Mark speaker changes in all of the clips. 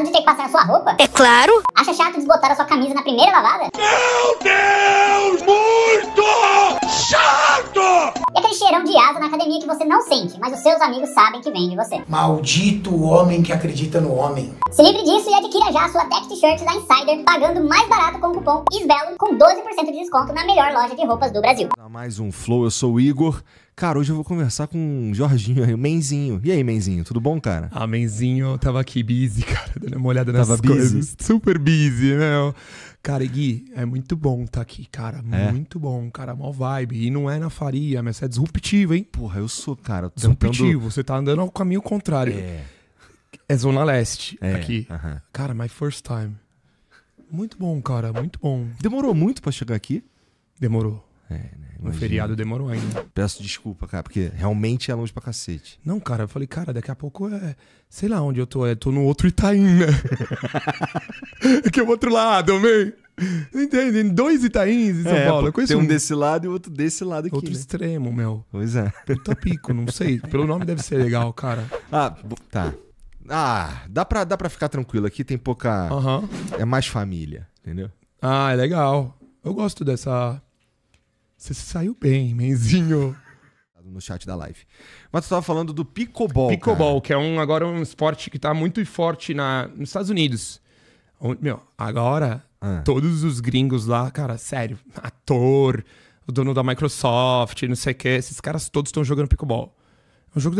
Speaker 1: cansado de ter que passar a sua roupa? É claro! Acha chato desbotar a sua camisa na primeira lavada? Meu Deus! Muito chato! E aquele cheirão de asa na academia que você não sente, mas os seus amigos sabem que vem de você. Maldito homem que acredita no homem. Se livre disso e adquira já a sua Tech T-shirt da Insider, pagando mais barato com o cupom ISBELO, com 12% de desconto na melhor loja de roupas do Brasil.
Speaker 2: Mais um Flow, eu sou o Igor. Cara, hoje eu vou conversar com o Jorginho aí, o Menzinho. E aí, Menzinho, tudo bom, cara?
Speaker 1: Ah, Menzinho, tava aqui busy, cara, dando uma olhada nessas tava coisas. Busy. Super busy, né? Cara, Gui, é muito bom estar tá aqui, cara. É? Muito bom, cara. Mó vibe. E não é na faria, mas é disruptivo, hein? Porra, eu sou, cara. Disruptivo, tentando... você tá andando ao caminho contrário. É. É Zona Leste
Speaker 2: é. aqui. Uh -huh.
Speaker 1: Cara, my first time. Muito bom, cara, muito bom. Demorou muito para chegar aqui? Demorou. É, né?
Speaker 2: No feriado demorou ainda. Peço desculpa, cara, porque
Speaker 1: realmente é longe pra cacete. Não, cara, eu falei, cara, daqui a pouco é. Sei lá onde eu tô, é, tô no outro Itaim, né? que é o outro lado, amém? Entende? Dois Itaíns em São é, Paulo. Pô, tem um, um, desse lado e outro desse lado aqui. Outro né? extremo, meu. Pois é. Puta pico, não sei. Pelo nome deve ser legal, cara.
Speaker 2: Ah, tá. Ah, dá pra, dá pra ficar tranquilo. Aqui tem pouca. Uhum. É mais família, entendeu?
Speaker 1: Ah, é legal. Eu gosto dessa. Você saiu bem, menzinho. Tá no chat da live. Mas você estava falando do picobol. Picobol, que é um, agora um esporte que está muito forte na, nos Estados Unidos. Meu, agora ah. todos os gringos lá, cara, sério, ator, o dono da Microsoft, não sei o que, esses caras todos estão jogando picobol. O jogo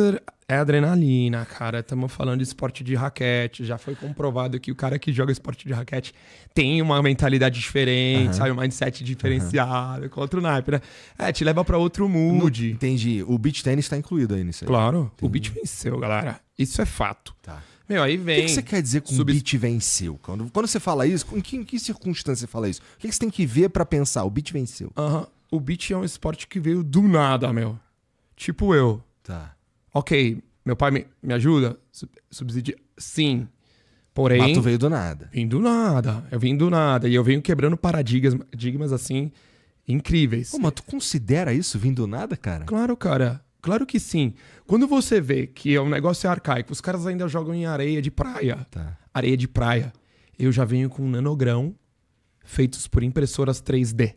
Speaker 1: é adrenalina, cara. Estamos falando de esporte de raquete. Já foi comprovado que o cara que joga esporte de raquete tem uma mentalidade diferente, uhum. sabe? Um mindset diferenciado uhum. contra o naipe, né? É, te leva para outro mood. No, entendi. O beach tênis está incluído aí nisso aí. Claro. Entendi. O beach venceu, galera. Isso é fato. Tá.
Speaker 2: Meu, aí vem. O que, que você quer dizer com sub... o beat venceu? Quando, quando você fala isso, em que, em que circunstância você fala isso? O que, que você tem que ver para
Speaker 1: pensar? O beat venceu. Aham. Uhum. O beat é um esporte que veio do nada, meu. Tipo eu. Tá ok, meu pai me, me ajuda? Subsidia? Sim. Porém. Mas tu veio do nada. Vim do nada. Eu vim do nada. E eu venho quebrando paradigmas assim incríveis. Pô, mas tu considera isso vindo do nada, cara? Claro, cara. Claro que sim. Quando você vê que é um negócio arcaico, os caras ainda jogam em areia de praia. Tá. Areia de praia. Eu já venho com um nanogrão feitos por impressoras 3D.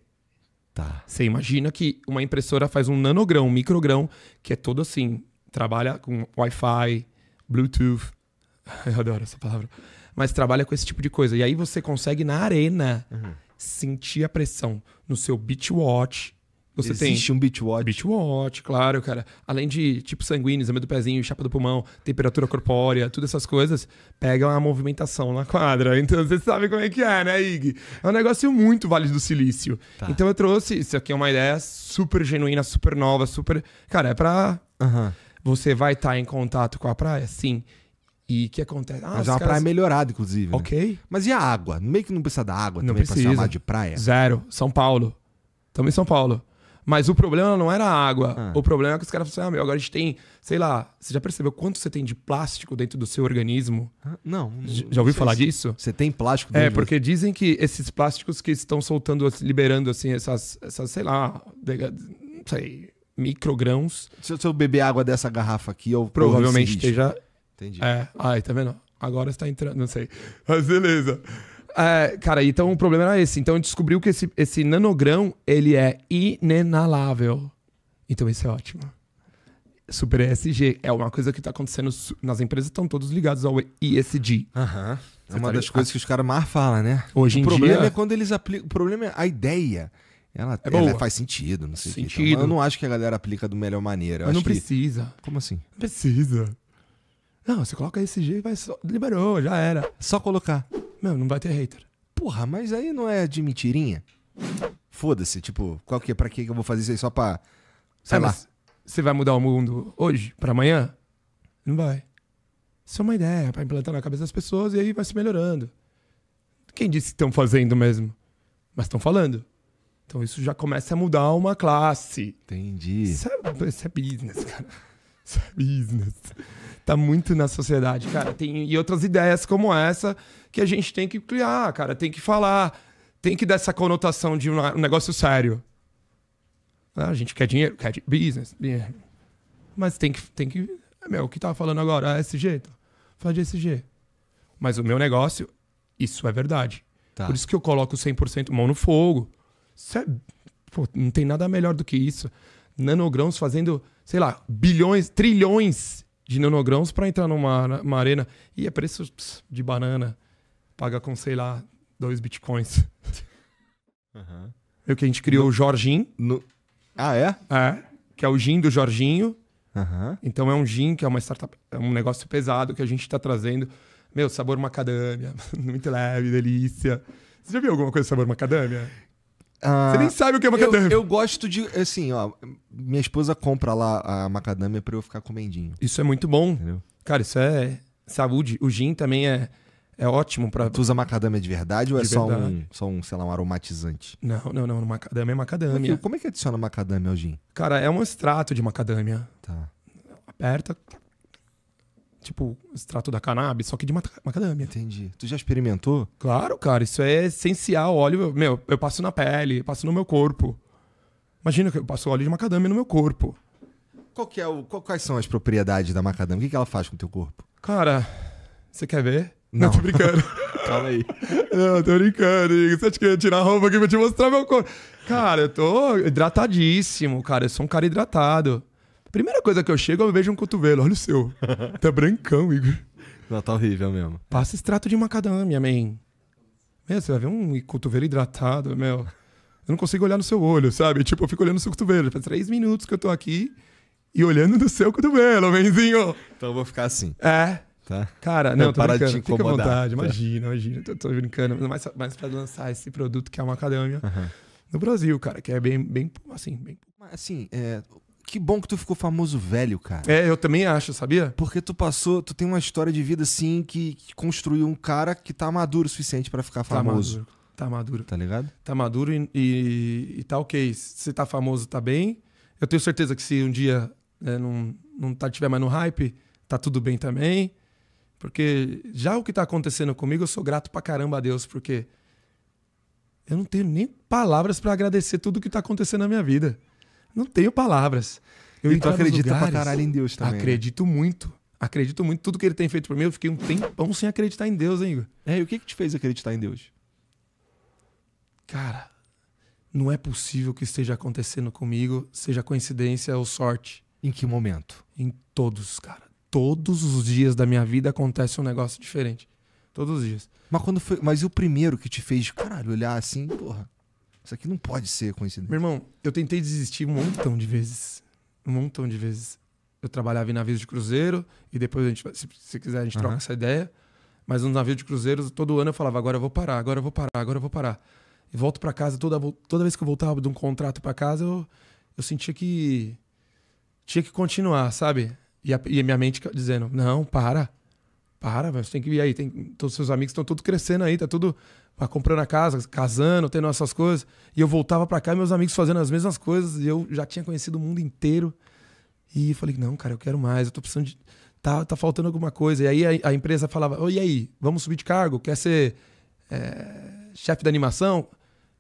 Speaker 1: Tá. Você imagina que uma impressora faz um nanogrão, um microgrão, que é todo assim, trabalha com Wi-Fi, Bluetooth. Eu adoro essa palavra. Mas trabalha com esse tipo de coisa. E aí você consegue, na arena, uhum. sentir a pressão no seu Beatwatch. Você Existe tem um Beatwatch. Beatwatch, claro, cara. Além de tipo sanguíneo, exame do pezinho, chapa do pulmão, temperatura corpórea, todas essas coisas, pega uma movimentação na quadra. Então você sabe como é que é, né, Ig? É um negócio muito válido do silício. Tá. Então eu trouxe, isso aqui é uma ideia super genuína, super nova, super. Cara, é pra. Uhum. Você vai estar tá em contato com a praia? Sim. E o que acontece. Ah, Mas é uma caras... praia melhorada, inclusive. Né? Ok. Né? Mas e a água? Meio que não precisa da água não também precisa. pra chamar de praia? Zero. São Paulo. Também São Paulo. Mas o problema não era a água. Ah. O problema é que os caras falaram assim: ah, meu, agora a gente tem, sei lá, você já percebeu quanto você tem de plástico dentro do seu organismo? Ah, não, não. Já, ouviu falar se disso?
Speaker 2: Você tem plástico é, dentro É, porque
Speaker 1: dizem que esses plásticos que estão soltando, assim, liberando, assim, essas, essas sei lá, não sei, microgrãos. Se, eu
Speaker 2: beber água dessa garrafa aqui, eu provavelmente esteja.
Speaker 1: Entendi. É, ai, tá vendo? Agora está entrando, não sei. Mas beleza. É, cara, então o problema era esse. Então descobriu que esse, esse nanogrão ele é inenalável. Então isso é ótimo. Super ESG é uma coisa que está acontecendo nas empresas, estão todos ligados ao ESG. Aham. Uhum. É uma tá das coisas que os caras mais falam, né? Hoje o em dia. O problema é
Speaker 2: quando eles aplicam. O problema é a ideia. Ela, é ela faz sentido, não sei então. sentido. Que, então. eu não acho que a galera aplica do melhor maneira. Eu Mas não
Speaker 1: precisa. Como assim? Não precisa. Não, você coloca esse G e vai só. Liberou, já
Speaker 2: era. Só colocar. Meu, não vai ter hater. Porra, mas aí não é de mentirinha? Foda-se, tipo, qual que é? Pra que eu vou fazer isso aí só pra. Sei lá. Você vai mudar o mundo
Speaker 1: hoje, pra amanhã? Não vai. Isso é uma ideia pra implantar na cabeça das pessoas e aí vai se melhorando. Quem disse que estão fazendo mesmo? Mas estão falando. Então isso já começa a mudar uma classe. Entendi. Isso é, isso é business, cara. Isso é business. Tá muito na sociedade, cara. Tem, e outras ideias como essa que a gente tem que criar, cara. Tem que falar. Tem que dar essa conotação de um negócio sério. Ah, a gente quer dinheiro, quer business, Mas tem que. Tem que meu, o que tava falando agora? É SG? Então. Fala de SG. Mas o meu negócio, isso é verdade. Tá. Por isso que eu coloco 100% mão no fogo. É, pô, não tem nada melhor do que isso. Nanogrãos fazendo, sei lá, bilhões, trilhões de nanogrãos para entrar numa, numa arena. E é preço pss, de banana. Paga com, sei lá, dois bitcoins. Uhum. É o que a gente criou no, o Jorginho. No... Ah, é? É. Que é o gin do Jorginho. Uhum. Então é um gin que é uma startup, é um negócio pesado que a gente está trazendo. Meu, sabor macadâmia, muito leve, delícia. Você já viu alguma coisa sabor macadâmia? Você ah, nem sabe o que é macadâmia. Eu, eu,
Speaker 2: gosto de, assim, ó. Minha esposa compra lá a macadâmia pra eu ficar comendinho.
Speaker 1: Isso é muito bom. Entendeu? Cara, isso é saúde. O gin também é, é ótimo pra. Tu usa macadâmia de verdade ou é de é verdade.
Speaker 2: só um, só um, sei lá, um aromatizante?
Speaker 1: Não, não, não. Macadâmia é macadâmia.
Speaker 2: Como é que adiciona macadâmia ao gin?
Speaker 1: Cara, é um extrato de macadâmia. Tá. Aperta, tipo extrato da cannabis, só que de macadâmia. Entendi. Tu já experimentou? Claro, cara, isso é essencial. Óleo, meu, eu passo na pele, eu passo no meu corpo. Imagina que eu passo óleo de macadâmia no meu corpo.
Speaker 2: Qual que é o, qual, quais são as propriedades da macadâmia? O que, que ela faz com o teu corpo?
Speaker 1: Cara, você quer ver? Não, Não tô brincando. Calma aí. Não, tô brincando. Você acha que eu ia tirar a roupa aqui pra te mostrar meu corpo? Cara, eu tô hidratadíssimo, cara. Eu sou um cara hidratado. Primeira coisa que eu chego, eu vejo um cotovelo. Olha o seu. Tá brancão, Igor. Não, tá horrível mesmo. Passa extrato de macadâmia, man. Meu, você vai ver um cotovelo hidratado, meu. Eu não consigo olhar no seu olho, sabe? Tipo, eu fico olhando no seu cotovelo. Faz três minutos que eu tô aqui e olhando no seu cotovelo, menzinho.
Speaker 2: Então eu vou ficar assim. É. Tá.
Speaker 1: Cara, é não, não tô para brincando. De te incomodar. Fica à vontade, tá. imagina, imagina. Tô, tô brincando. Mas, mas pra lançar esse produto que é uma macadâmia uhum. no Brasil, cara, que é bem, bem assim, bem... assim, é, que bom que tu ficou famoso velho, cara. É, eu também acho,
Speaker 2: sabia? Porque tu passou, tu tem uma história de vida assim que, que construiu um cara que tá maduro o suficiente para ficar tá famoso. Tá maduro. Tá maduro. Tá ligado?
Speaker 1: Tá maduro e, e, e tá ok. Se tá famoso, tá bem. Eu tenho certeza que se um dia né, não, não tá, tiver mais no hype, tá tudo bem também. Porque já o que tá acontecendo comigo, eu sou grato pra caramba a Deus, porque eu não tenho nem palavras para agradecer tudo que tá acontecendo na minha vida. Não tenho palavras. Eu e tu acredita lugares, pra caralho em Deus também. Né? Acredito né? muito. Acredito muito. Tudo que ele tem feito por mim, eu fiquei um tempão sem acreditar em Deus, hein, Igor? É, e o que que te fez acreditar em Deus? Cara, não é possível que esteja acontecendo comigo, seja coincidência ou sorte. Em que momento? Em todos, cara. Todos os dias da minha vida acontece um negócio diferente. Todos os dias. Mas quando foi. Mas e o primeiro que te fez, caralho, olhar assim, porra? Isso aqui não
Speaker 2: pode ser coincidência.
Speaker 1: Meu irmão, eu tentei desistir um montão de vezes. Um montão de vezes. Eu trabalhava em navios de cruzeiro e depois a gente, se, se quiser, a gente uhum. troca essa ideia. Mas nos navios de cruzeiro, todo ano eu falava: agora eu vou parar, agora eu vou parar, agora eu vou parar. E volto para casa, toda, toda vez que eu voltava de um contrato para casa, eu, eu sentia que tinha que continuar, sabe? E a, e a minha mente dizendo: não, para, para, você tem que ir aí. Tem, todos os seus amigos estão todos crescendo aí, tá tudo comprando a casa, casando, tendo essas coisas. E eu voltava para cá, meus amigos fazendo as mesmas coisas, e eu já tinha conhecido o mundo inteiro. E falei, não, cara, eu quero mais, eu tô precisando de. Tá, tá faltando alguma coisa. E aí a, a empresa falava, oh, e aí, vamos subir de cargo? Quer ser é, chefe da animação?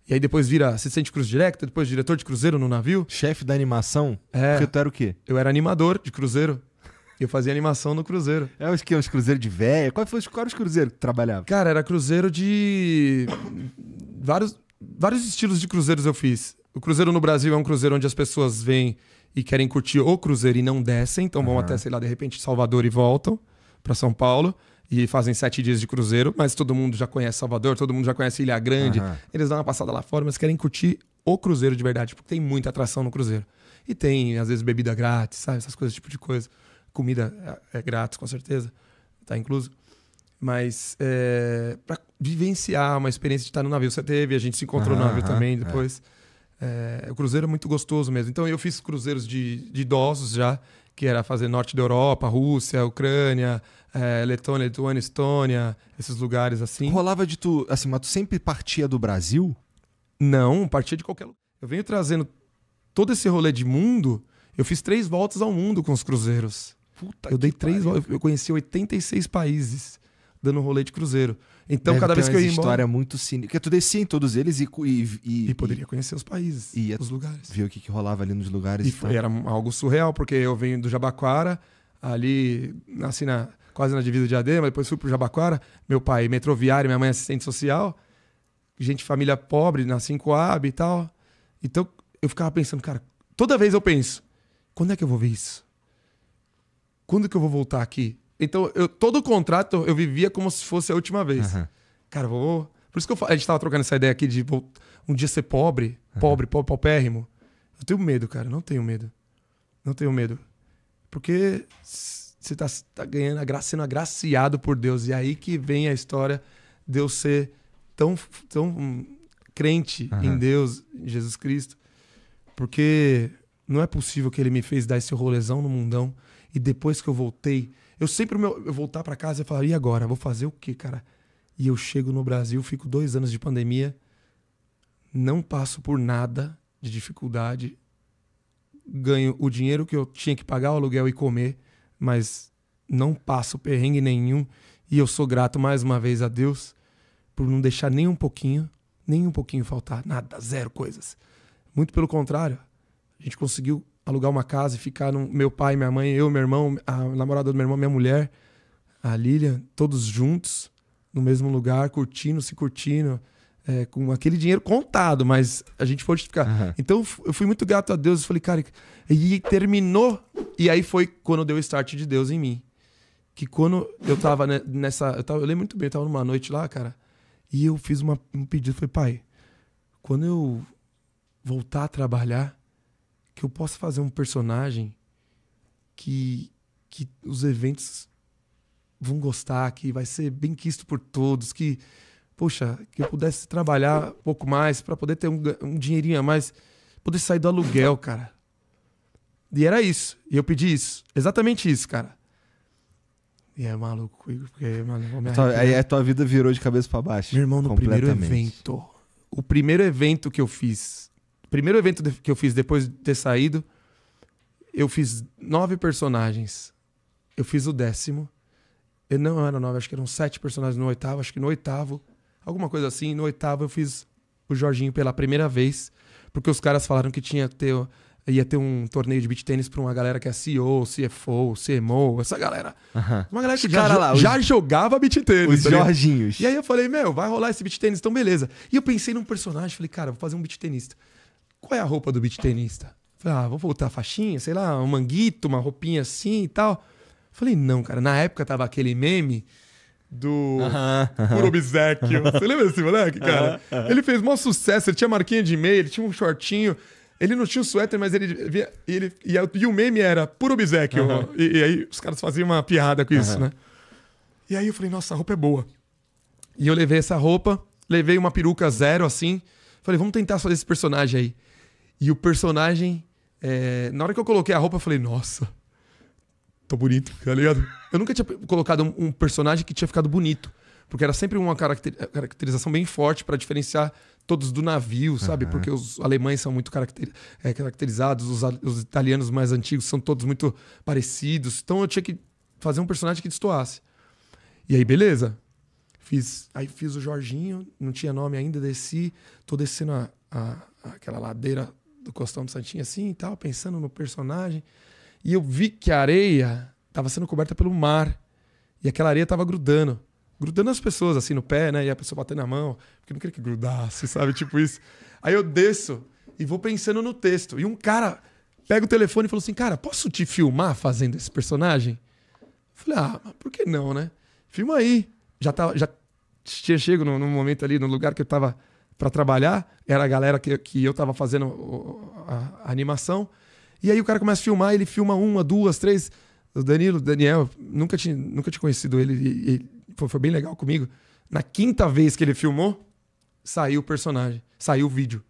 Speaker 1: E aí depois vira assistente de cruzeiro direto, depois diretor de cruzeiro no navio. Chefe da animação? É. Porque tu era o quê? Eu era animador de cruzeiro. Eu fazia animação no Cruzeiro. É os que? Os Cruzeiros de véia? Quais foram os, os Cruzeiros que trabalhava? Cara, era Cruzeiro de. vários, vários estilos de Cruzeiros eu fiz. O Cruzeiro no Brasil é um Cruzeiro onde as pessoas vêm e querem curtir o Cruzeiro e não descem, então vão até, sei lá, de repente, Salvador e voltam para São Paulo e fazem sete dias de cruzeiro, mas todo mundo já conhece Salvador, todo mundo já conhece Ilha Grande. Uhum. Eles dão uma passada lá fora, mas querem curtir o cruzeiro de verdade, porque tem muita atração no cruzeiro. E tem, às vezes, bebida grátis, sabe? Essas coisas, tipo de coisa comida é, é grátis, com certeza, tá incluso. Mas é, para vivenciar uma experiência de estar no navio, você teve, a gente se encontrou no navio também é. depois. É. É, o cruzeiro é muito gostoso mesmo. Então eu fiz cruzeiros de, de idosos já, que era fazer norte da Europa, Rússia, Ucrânia, é, Letônia, Lituânia, Estônia, esses lugares assim. Rolava de tu, assim, mas tu sempre partia do Brasil? Não, partia de qualquer lugar. Eu venho trazendo todo esse rolê de mundo, eu fiz três voltas ao mundo com os cruzeiros. Puta eu dei três pariu. eu conheci 86 países dando rolê de cruzeiro. Então, Deve cada vez que eu ia embora... história muito cínica. Tu descia em todos eles e... E, e, e poderia e, conhecer os países, ia,
Speaker 2: os lugares. Ver o que, que, rolava ali nos lugares. E, então. foi, era
Speaker 1: algo surreal, porque eu venho do Jabaquara, ali, assim, na, quase na divisa de Adema, depois fui pro Jabaquara, meu pai metroviário, minha mãe é assistente social, gente, família pobre, na 5AB e tal. Então, eu ficava pensando, cara, toda vez eu penso, quando é que eu vou ver isso? Quando que eu vou voltar aqui? Então, eu, todo o contrato eu vivia como se fosse a última vez. Uhum. Cara, vou. Por isso que eu, a gente tava trocando essa ideia aqui de um dia ser pobre, uhum. pobre, pobre, paupérrimo. Eu tenho medo, cara. Não tenho medo. Não tenho medo. Porque você tá, tá ganhando, sendo agraciado por Deus. E é aí que vem a história de eu ser tão, tão crente uhum. em Deus, em Jesus Cristo. Porque não é possível que ele me fez dar esse rolezão no mundão e depois que eu voltei, eu sempre meu, eu voltar para casa e falar, e agora? Vou fazer o quê, cara? E eu chego no Brasil, fico dois anos de pandemia, não passo por nada de dificuldade, ganho o dinheiro que eu tinha que pagar o aluguel e comer, mas não passo perrengue nenhum. E eu sou grato mais uma vez a Deus por não deixar nem um pouquinho, nem um pouquinho faltar, nada, zero coisas. Muito pelo contrário, a gente conseguiu alugar uma casa e ficar no, meu pai, minha mãe, eu, meu irmão, a namorada do meu irmão, minha mulher, a Lilian, todos juntos no mesmo lugar, curtindo, se curtindo, é, com aquele dinheiro contado, mas a gente pôde ficar. Uhum. Então eu fui muito grato a Deus, eu falei, cara, e terminou. E aí foi quando deu o start de Deus em mim. Que quando eu tava nessa. Eu, tava, eu lembro muito bem, eu tava numa noite lá, cara, e eu fiz uma, um pedido, falei, pai, quando eu voltar a trabalhar, que eu possa fazer um personagem que, que os eventos vão gostar, que vai ser bem quisto por todos, que, poxa, que eu pudesse trabalhar um pouco mais para poder ter um, um dinheirinho a mais, poder sair do aluguel, cara. E era isso. E eu pedi isso. Exatamente isso, cara. E é maluco, porque, mano, Aí a tua
Speaker 2: vida virou de cabeça para baixo. Meu irmão, no primeiro evento.
Speaker 1: O primeiro evento que eu fiz primeiro evento que eu fiz depois de ter saído, eu fiz nove personagens. Eu fiz o décimo. Eu não era nove, acho que eram sete personagens no oitavo. Acho que no oitavo, alguma coisa assim. No oitavo eu fiz o Jorginho pela primeira vez, porque os caras falaram que tinha ter, ia ter um torneio de beach tênis pra uma galera que é CEO, CFO, CMO, essa galera. Uma galera que já, lá, já os... jogava beach tênis. Os tá Jorginhos. E aí eu falei, meu, vai rolar esse beach tênis, então beleza. E eu pensei num personagem, falei, cara, vou fazer um beach tenista qual é a roupa do beat tenista? Falei, ah, vou voltar a faixinha, sei lá, um manguito, uma roupinha assim e tal. Falei, não, cara, na época tava aquele meme do uh -huh, uh -huh. Você lembra desse moleque, cara? Uh -huh, ele fez maior sucesso, ele tinha marquinha de e-mail, ele tinha um shortinho. Ele não tinha um suéter, mas ele via. Ele, e, a, e o meme era puro obsequio. Uhum. E, e, aí os caras faziam uma piada com isso, uhum. né? E aí eu falei, nossa, a roupa é boa. E eu levei essa roupa, levei uma peruca zero assim. Falei, vamos tentar fazer esse personagem aí. E o personagem. É... Na hora que eu coloquei a roupa, eu falei, nossa, tô bonito, tá ligado? Eu nunca tinha colocado um, personagem que tinha ficado bonito. Porque era sempre uma caracterização bem forte para diferenciar todos do navio, sabe? Uhum. Porque os alemães são muito caracter... é, caracterizados, os, os italianos mais antigos são todos muito parecidos. Então eu tinha que fazer um personagem que destoasse. E aí, beleza. Fiz, aí fiz o Jorginho, não tinha nome ainda, desci. Tô descendo a, a, aquela ladeira do Costão do Santinho assim e tal, pensando no personagem. E eu vi que a areia estava sendo coberta pelo mar. E aquela areia estava grudando. Grudando as pessoas, assim, no pé, né? E a pessoa batendo na mão. Porque não queria que grudasse, sabe? tipo isso. Aí eu desço e vou pensando no texto. E um cara pega o telefone e falou assim: Cara, posso te filmar fazendo esse personagem? Eu falei: Ah, mas por que não, né? Filma aí. Já, tava, tá, já tinha chego no, no momento ali, no lugar que eu tava para trabalhar, era a galera que, que eu tava fazendo a, animação. E aí o cara começa a filmar, ele filma uma, duas, três. O Danilo, Daniel, nunca tinha, nunca tinha conhecido ele, e, e foi, foi bem legal comigo. Na quinta vez que ele filmou, saiu o personagem, saiu o vídeo.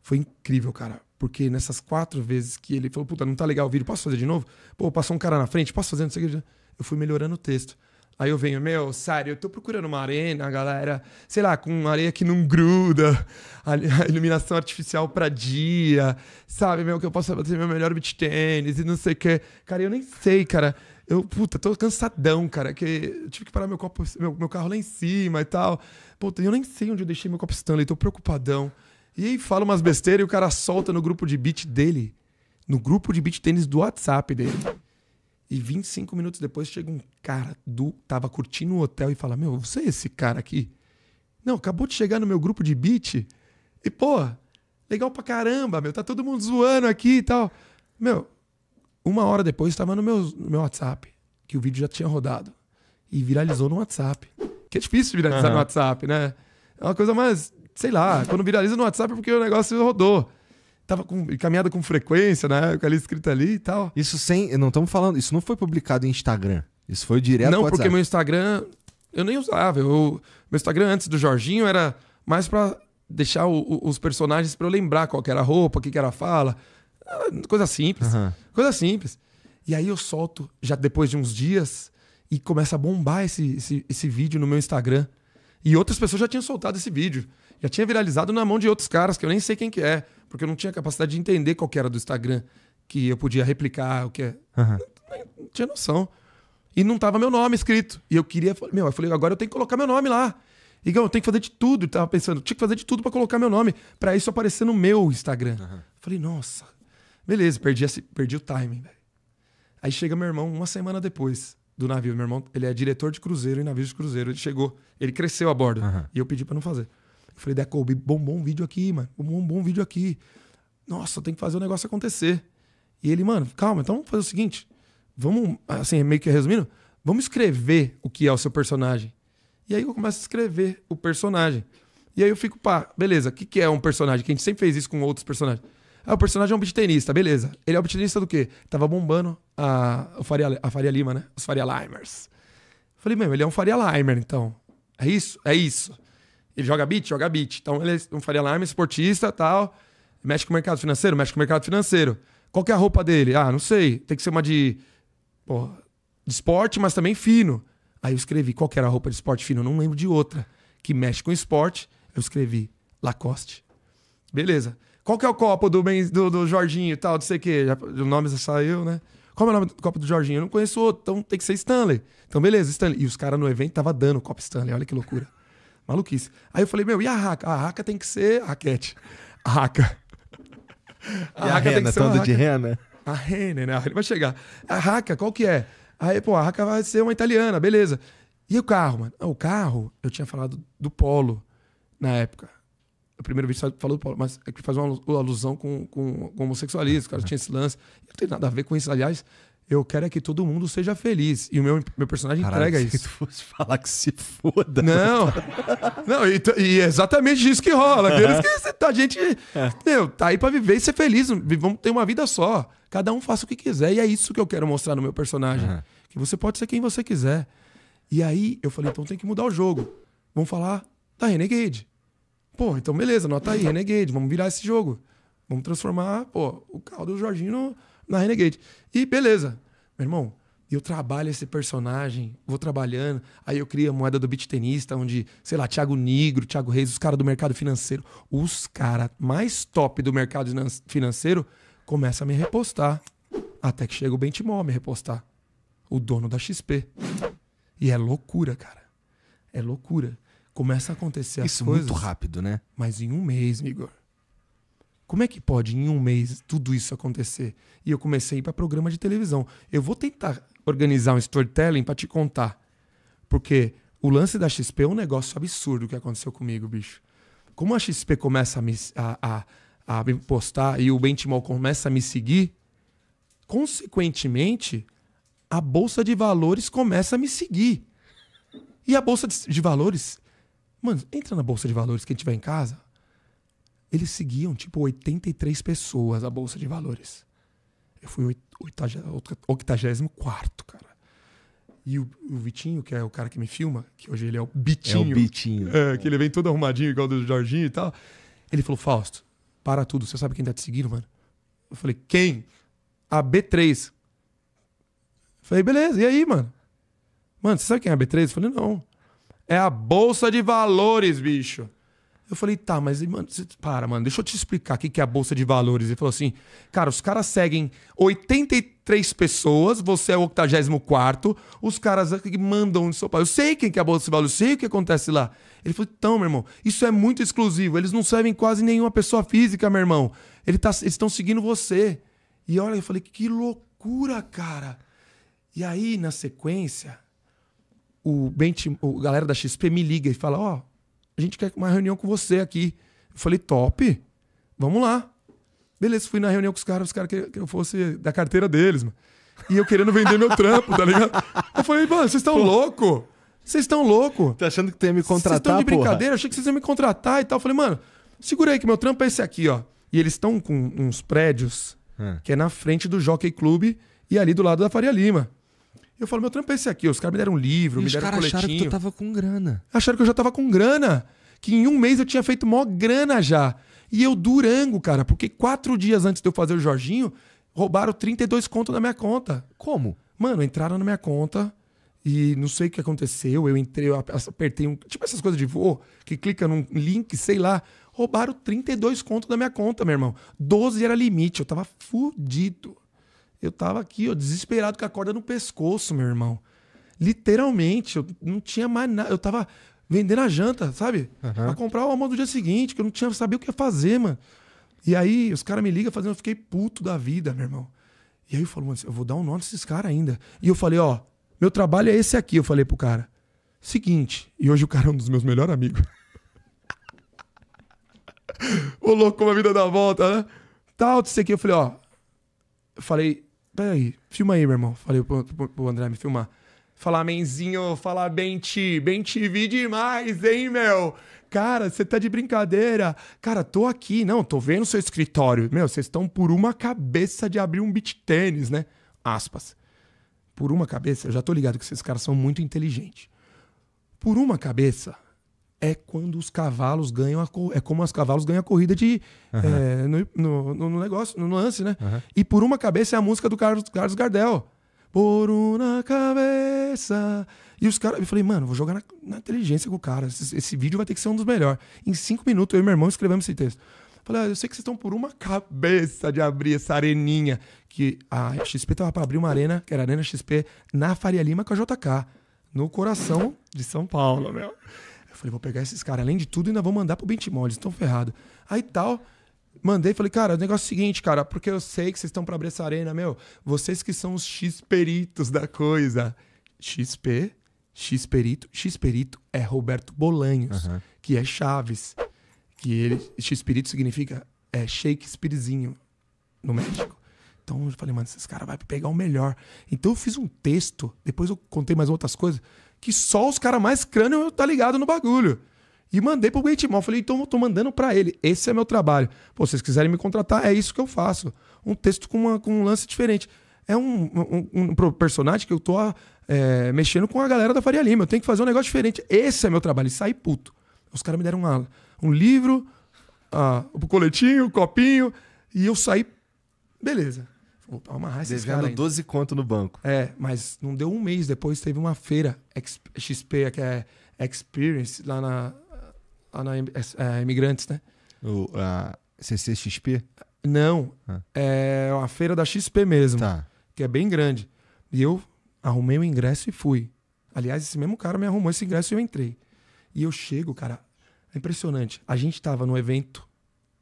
Speaker 1: Foi incrível, cara. Porque nessas quatro vezes que ele falou, puta, não tá legal o vídeo, posso fazer de novo? Pô, passou um cara na frente, posso fazer, não sei o que. Eu fui melhorando o texto. Aí eu venho, meu, sério, eu tô procurando uma arena, galera, sei lá, com uma areia que não gruda, iluminação artificial pra dia, sabe, meu, que eu possa fazer meu melhor beat tênis e não sei o quê. Cara, eu nem sei, cara. Eu, puta, tô cansadão, cara, que eu tive que parar meu, copo, meu, meu carro lá em cima e tal. Puta, eu nem sei onde eu deixei meu copo Stanley, tô preocupadão. E aí fala umas besteiras e o cara solta no grupo de beat dele, no grupo de beat tênis do WhatsApp dele. E 25 minutos depois chega um cara do. tava curtindo o hotel e fala: Meu, você é esse cara aqui? Não, acabou de chegar no meu grupo de beat. E, pô, legal pra caramba, meu. Tá todo mundo zoando aqui e tal. Meu, uma hora depois estava no meu, no meu WhatsApp, que o vídeo já tinha rodado. E viralizou no WhatsApp. Que é difícil viralizar uhum. no WhatsApp, né? É uma coisa mais. Sei lá, quando viraliza no WhatsApp é porque o negócio rodou tava com com frequência na né? época ali escrita ali e tal. Isso sem, não estamos
Speaker 2: falando, isso não foi publicado em Instagram. Isso foi direto Não, porque meu
Speaker 1: Instagram eu nem usava. Eu, meu Instagram antes do Jorginho era mais para deixar o, o, os personagens para eu lembrar qual era a roupa, o que, que era a fala, ah, coisa simples. Uhum. Coisa simples. E aí eu solto já depois de uns dias e começa a bombar esse, esse, esse vídeo no meu Instagram. E outras pessoas já tinham soltado esse vídeo já tinha viralizado na mão de outros caras que eu nem sei quem que é, porque eu não tinha capacidade de entender qual que era do Instagram, que eu podia replicar, o que é. Uhum. Não, não tinha noção. E não tava meu nome escrito. E eu queria. Meu, eu falei, agora eu tenho que colocar meu nome lá. Igão, eu tenho que fazer de tudo. Eu tava pensando, tinha que fazer de tudo para colocar meu nome, para isso aparecer no meu Instagram. Uhum. Falei, nossa, beleza, perdi, esse, perdi o timing, velho. Aí chega meu irmão uma semana depois do navio. Meu irmão, ele é diretor de cruzeiro em navios de cruzeiro. Ele chegou, ele cresceu a bordo. Uhum. E eu pedi para não fazer. Eu falei, Deco, bombou um vídeo aqui, mano. Bombou um bom vídeo aqui. Nossa, tem que fazer o negócio acontecer. E ele, mano, calma, então vamos fazer o seguinte. Vamos, assim, meio que resumindo, vamos escrever o que é o seu personagem. E aí eu começo a escrever o personagem. E aí eu fico, pá, beleza, o que, que é um personagem? Que a gente sempre fez isso com outros personagens. Ah, o personagem é um beattenista, beleza. Ele é um beattenista do quê? Tava bombando a, o Faria, a Faria Lima, né? Os Faria Limers. Falei, meu, ele é um Faria Limer, então. É isso? É isso. Ele joga beat? Joga beat. Então ele é um Faria alarme, esportista tal. Mexe com o mercado financeiro? Mexe com o mercado financeiro. Qual que é a roupa dele? Ah, não sei. Tem que ser uma de, pô, de esporte, mas também fino. Aí eu escrevi qual que era a roupa de esporte fino. Eu não lembro de outra que mexe com esporte. Eu escrevi Lacoste. Beleza. Qual que é o copo do, ben, do, do Jorginho e tal, não sei o quê? Já, o nome já saiu, né? Qual é o nome do copo do Jorginho? Eu não conheço outro, então tem que ser Stanley. Então, beleza, Stanley. E os caras no evento tava dando o copo Stanley, olha que loucura. Maluquice. Aí eu falei, meu, e a raca? A raca tem que ser a raquete. A raca. A, e a raca rena, tem que ser de rena? A rena, né? Ele vai chegar. A raca, qual que é? Aí, pô, a raca vai ser uma italiana, beleza. E o carro, mano? Ah, o carro, eu tinha falado do Polo na época. O primeiro vídeo falou do Polo, mas é que faz uma alusão com, com, com homossexualismo, o cara tinha esse lance. Não tem nada a ver com isso, aliás. Eu quero é que todo mundo seja feliz. E o meu, meu personagem Caralho, entrega isso. Se fosse falar que se foda. Não. não, e, e é exatamente isso que rola. Eles que tá, a gente é. meu, tá aí pra viver e ser feliz. Vamos ter uma vida só. Cada um faça o que quiser. E é isso que eu quero mostrar no meu personagem. Que você pode ser quem você quiser. E aí eu falei, então tem que mudar o jogo. Vamos falar da Renegade. Pô, então beleza, anota aí, Renegade, vamos virar esse jogo. Vamos transformar, pô, o carro do Jorginho no na Renegade. E beleza, meu irmão, eu trabalho esse personagem, vou trabalhando. Aí eu crio a moeda do beat tenista, onde, sei lá, Thiago Nigro, Thiago Reis, os caras do mercado financeiro, os caras mais top do mercado financeiro começam a me repostar. Até que chega o Bentimol a me repostar. O dono da XP. E é loucura, cara. É loucura. Começa a acontecer Isso as é coisas. Isso muito rápido, né? Mas em um mês, Igor. Como é que pode, em um mês, tudo isso acontecer? E eu comecei a ir para programa de televisão. Eu vou tentar organizar um storytelling para te contar. Porque o lance da XP é um negócio absurdo que aconteceu comigo, bicho. Como a XP começa a me, a, a, a me postar e o Benchimol começa a me seguir, consequentemente, a Bolsa de Valores começa a me seguir. E a Bolsa de Valores... Mano, entra na Bolsa de Valores, quem tiver em casa, eles seguiam tipo 83 pessoas a bolsa de valores. Eu fui 84, cara. E o, o, Vitinho, que é o cara que me filma, que hoje ele é o Bitinho. É o Bitinho. É, que ele vem todo arrumadinho, igual do Jorginho e tal. Ele falou: Fausto, para tudo, você sabe quem tá te seguindo, mano? Eu falei: quem? A B3. falei: beleza, e aí, mano? Mano, você sabe quem é a B3? Eu falei: não. É a Bolsa de Valores, bicho. Eu falei, tá, mas mano, para, mano, deixa eu te explicar o que é a Bolsa de Valores. Ele falou assim, cara, os caras seguem 83 pessoas, você é o 84, os caras que mandam no seu pai. Eu sei quem que é a Bolsa de Valores, eu sei o que acontece lá. Ele falou, então, meu irmão, isso é muito exclusivo, eles não servem quase nenhuma pessoa física, meu irmão. Ele tá, eles estão seguindo você. E olha, eu falei, que loucura, cara. E aí, na sequência, o, bench, o galera da XP me liga e fala, ó... Oh, a gente quer uma reunião com você aqui. Eu falei, top, vamos lá. Beleza, fui na reunião com os caras, os caras queriam que eu fosse da carteira deles, mano. E eu querendo vender meu trampo, tá ligado? Eu falei, mano, vocês estão loucos Vocês estão loucos Tá achando que tem me contratar, Vocês estão de brincadeira? Achei que vocês iam me contratar e tal. Eu falei, mano, segura aí que meu trampo é esse aqui, ó. E eles estão com uns prédios hum. que é na frente do Jockey Club e ali do lado da Faria Lima. Eu falo, meu trampo é esse aqui. Os caras me deram um livro, e me deram um coletinho. acharam que tu tava
Speaker 2: com grana.
Speaker 1: Acharam que eu já tava com grana. Que em um mês eu tinha feito mó grana já. E eu durango, cara, porque quatro dias antes de eu fazer o Jorginho, roubaram 32 contos da minha conta. Como? Mano, entraram na minha conta e não sei o que aconteceu. Eu entrei, eu apertei um. Tipo essas coisas de voo que clica num link, sei lá. Roubaram 32 contos da minha conta, meu irmão. 12 era limite, eu tava fudido. Eu tava aqui, ó, desesperado com a corda no pescoço, meu irmão. Literalmente, eu não tinha mais nada. Eu tava vendendo a janta, sabe? Uhum. Pra comprar o almoço do dia seguinte, que eu não tinha sabia o que ia fazer, mano. E aí, os caras me ligam fazendo, eu fiquei puto da vida, meu irmão. E aí eu falo, mano, eu vou dar um nó nesses caras ainda. E eu falei, ó, meu trabalho é esse aqui, eu falei pro cara. Seguinte, e hoje o cara é um dos meus melhores amigos. o louco como a vida dá volta, né? Tal, isso aqui, eu falei, ó. Eu falei, Peraí, filma aí, meu irmão. Falei pro, pro, pro André me filmar. Falar, menzinho, falar bem te, bem te vi demais, hein, meu? Cara, você tá de brincadeira. Cara, tô aqui, não, tô vendo seu escritório. Meu, vocês estão por uma cabeça de abrir um beat tênis, né? Aspas. Por uma cabeça, eu já tô ligado que esses caras são muito inteligentes. Por uma cabeça, é quando os cavalos ganham a é como os cavalos ganham a corrida de uhum. é, no, no, no, negócio no lance né uhum. e por uma cabeça é a música do Carlos, Carlos Gardel por uma cabeça e os caras eu falei mano vou jogar na, na inteligência com o cara esse, esse, vídeo vai ter que ser um dos melhores em cinco minutos eu e meu irmão escrevemos esse texto Falei, ah, eu sei que vocês estão por uma cabeça de abrir essa areninha. Que a XP tava para abrir uma arena, que era a Arena XP, na Faria Lima com a JK. No coração de São Paulo, meu. Eu falei, vou pegar esses caras, além de tudo, ainda vou mandar pro Bentimol, eles estão ferrados. Aí tal, mandei, falei, cara, o negócio é o seguinte, cara, porque eu sei que vocês estão pra essa Arena, meu, vocês que são os X-peritos da coisa. XP, X-perito, X-perito é Roberto Bolanhos, uhum. que é Chaves, que ele, X-perito significa é, Shakespearezinho no México. Então eu falei, mano, esses caras vão pegar o melhor. Então eu fiz um texto, depois eu contei mais outras coisas, que só os caras mais crânio tá ligado no bagulho. E mandei pro Gatemal. Falei, então eu tô mandando para ele. Esse é meu trabalho. Pô, vocês quiserem me contratar, é isso que eu faço. Um texto com, uma, com um lance diferente. É um, um, um personagem que eu tô ah, é, mexendo com a galera da Faria Lima. Eu tenho que fazer um negócio diferente. Esse é meu trabalho. E saí puto. Os caras me deram uma, um livro, ah, o um coletinho, um copinho. E eu saí. Beleza. Vou amarrar esses Devendo 12 conto no banco. É, mas não deu um mês. Depois teve uma feira XP, que é Experience, lá na, lá na é, Imigrantes, né? O, a CCXP? Não. Ah. É uma feira da XP mesmo. Tá. Que é bem grande. E eu arrumei o ingresso e fui. Aliás, esse mesmo cara me arrumou esse ingresso e eu entrei. E eu chego, cara, é impressionante. A gente tava no evento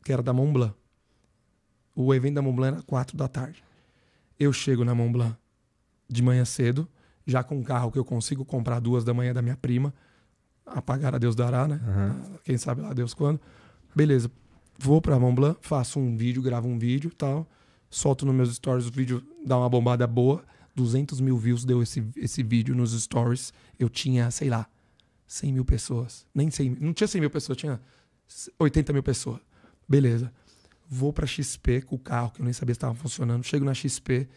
Speaker 1: que era da Mont O evento da Mont Blanc era 4 da tarde eu chego na Mont Blanc de manhã cedo, já com um carro que eu consigo comprar duas da manhã da minha prima. Apagar a Deus dará, né? Uhum. Quem sabe lá Deus quando. Beleza, vou pra Mont Blanc, faço um vídeo, gravo um vídeo tal. Solto nos meus stories, o vídeo dá uma bombada boa. 200 mil views deu esse, esse vídeo nos stories. Eu tinha, sei lá, 100 mil pessoas. Nem 100, não tinha 100 mil pessoas, tinha 80 mil pessoas. Beleza vou para XP com o carro, que eu nem sabia se estava funcionando. Chego na XP.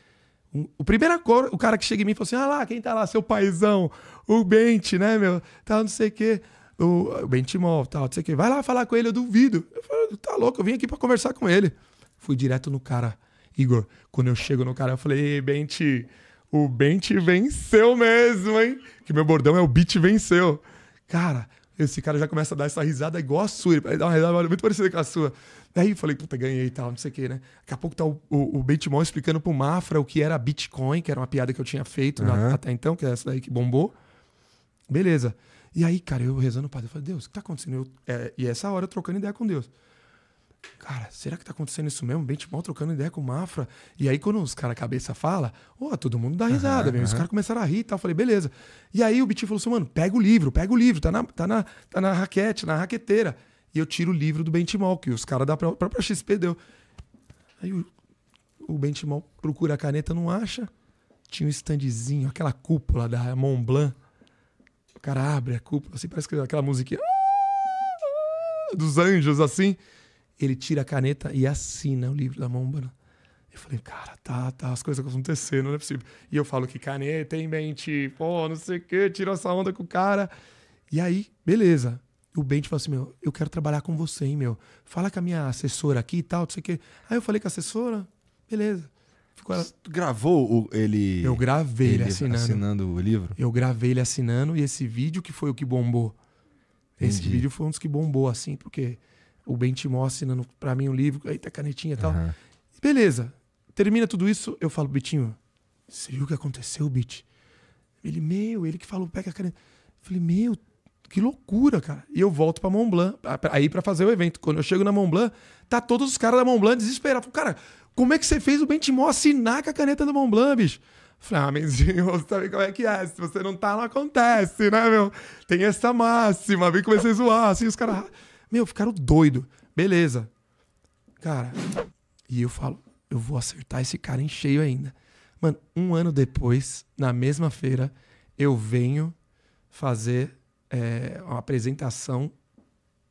Speaker 1: Um, o primeiro cor, o cara que chega em mim falou assim: Ah lá, quem tá lá? Seu paizão, o Bente, né, meu? tá não sei o quê. O, o Bente Mol, tal, não sei o quê. Vai lá falar com ele, eu duvido. Eu falei, tá louco, eu vim aqui para conversar com ele. Fui direto no cara. Igor, quando eu chego no cara, eu falei, Ei, Bente, o Bente venceu mesmo, hein? Que meu bordão é o Bit venceu. Cara, esse cara já começa a dar essa risada igual a sua. Ele dá uma risada muito parecida com a sua. Daí eu falei, puta, ganhei e tal, não sei o quê, né? Daqui a pouco tá o, o, o Batemol explicando pro Mafra o que era Bitcoin, que era uma piada que eu tinha feito uhum. na, até então, que é essa daí que bombou. Beleza. E aí, cara, eu rezando o padre, eu falei, Deus, o que tá acontecendo? Eu, é, e essa hora eu trocando ideia com Deus cara, será que tá acontecendo isso mesmo? Benchmall trocando ideia com o Mafra. E aí, quando os caras cabeça fala, ó, oh, todo mundo dá risada, uhum, Uhum. Os caras começaram a rir e tal. Eu falei, beleza. E aí o Biti falou assim, mano, pega o livro, pega o livro, tá na, tá na, tá na raquete, na raqueteira. E eu tiro o livro do Bentimol, que os caras da própria XP deu. Aí o, o procura a caneta, não acha. Tinha um standzinho, aquela cúpula da Mont Blanc. O cara abre a cúpula, assim, parece que aquela musiquinha ah, ah, ah, dos anjos, assim ele tira a caneta e assina o livro da mão Eu falei, cara, tá, tá, as coisas acontecendo, não é possível. E eu falo que caneta em mente, pô, não sei o quê, tirou essa onda com o cara. E aí, beleza. O Bent falou assim, meu, eu quero trabalhar com você, hein, meu. Fala com a minha assessora aqui e tal, não sei o quê. Aí eu falei com a assessora, beleza. Ficou ela... Gravou o, ele... Eu gravei ele, ele assinando. assinando o livro? Eu gravei ele assinando e esse vídeo que foi o que bombou. Entendi. Esse vídeo foi um dos que bombou, assim, porque o Bentimó assinando para mim um livro, aí tá canetinha e tal. Uhum. Beleza. Termina tudo isso, eu falo, Bitinho, você viu o que aconteceu, Bit? Ele, meu, ele que falou, pega a caneta. Eu falei, meu, que loucura, cara. E eu volto pra Mont Blanc, aí pra fazer o evento. Quando eu chego na Mont Blanc, tá todos os caras da Mont Blanc desesperados. Cara, como é que você fez o Bentimó assinar com a caneta da Mont Blanc, bicho? Falei, ah, Menzinho, você sabe como é que é? Se você não tá, não acontece, né, meu? Tem essa máxima. Vem comecei a zoar, assim, os caras... Meu, ficaram doido. Beleza. Cara, e eu falo, eu vou acertar esse cara em cheio ainda. Mano, um ano depois, na mesma feira, eu venho fazer é, uma apresentação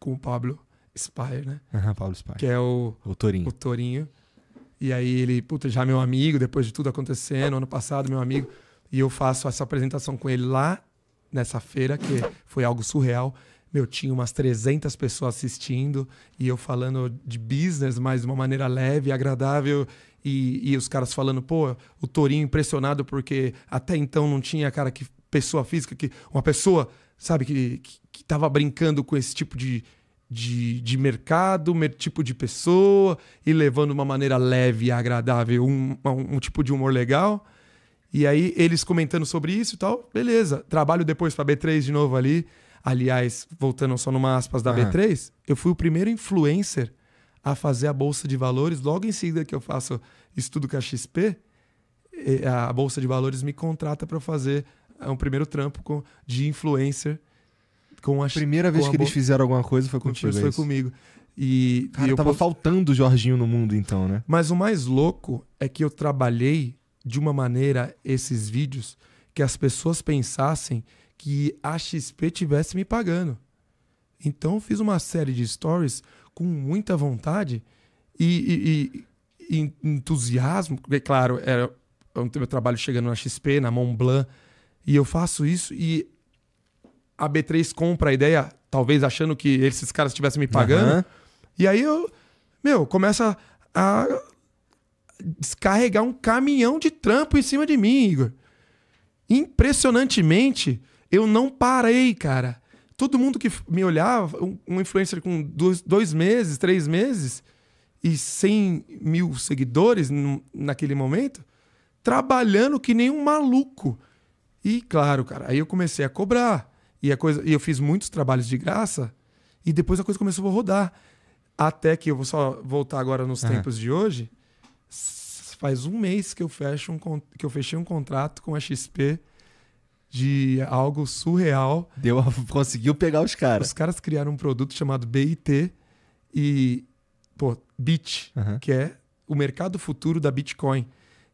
Speaker 1: com o Pablo Spire, né? Uhum, Pablo Spire. Que é o, o Torinho. O Torinho. E aí ele, puta, já meu amigo, depois de tudo acontecendo, ano passado, meu amigo. E eu faço essa apresentação com ele lá nessa feira, que foi algo surreal meu, tinha umas 300 pessoas assistindo e eu falando de business, mas de uma maneira leve, agradável. E, e os caras falando, pô, o Torinho impressionado porque até então não tinha, cara, que pessoa física, que uma pessoa, sabe, que, que, que tava brincando com esse tipo de, de, de mercado, tipo de pessoa e levando uma maneira leve e agradável, um, um, um tipo de humor legal. E aí eles comentando sobre isso e tal, beleza. Trabalho depois para B3 de novo ali. Aliás, voltando só numa aspas da uhum. B3, eu fui o primeiro influencer a fazer a bolsa de valores. Logo em seguida que eu faço estudo com a XP, a bolsa de valores me contrata para fazer é, um primeiro trampo com, de influencer. Com a primeira vez que eles fizeram alguma coisa foi contigo. É foi, foi comigo. E, Cara, e eu tava posso...
Speaker 2: faltando o Jorginho no mundo então, né?
Speaker 1: Mas o mais louco é que eu trabalhei de uma maneira esses vídeos que as pessoas pensassem que a XP tivesse me pagando. Então eu fiz uma série de stories com muita vontade e, e, e entusiasmo, porque, claro, era o meu trabalho chegando na XP, na Montblanc, e eu faço isso e a B3 compra a ideia, talvez achando que esses caras estivessem me pagando. Uhum. E aí eu, meu, começa a descarregar um caminhão de trampo em cima de mim, Igor. Impressionantemente, eu não parei, cara. Todo mundo que me olhava, um, um influencer com dois, dois, meses, três meses e 100 mil seguidores naquele momento, trabalhando que nem um maluco. E claro, cara, aí eu comecei a cobrar. E, a coisa, e eu fiz muitos trabalhos de graça. E depois a coisa começou a rodar. Até que eu vou só voltar agora nos uhum. tempos de hoje. Faz um mês que eu, fecho um, que eu fechei um contrato com a XP de algo surreal. Deu, conseguiu pegar os caras. Os caras criaram um produto chamado BIT e pô, BIT, uhum. que é o mercado futuro da Bitcoin.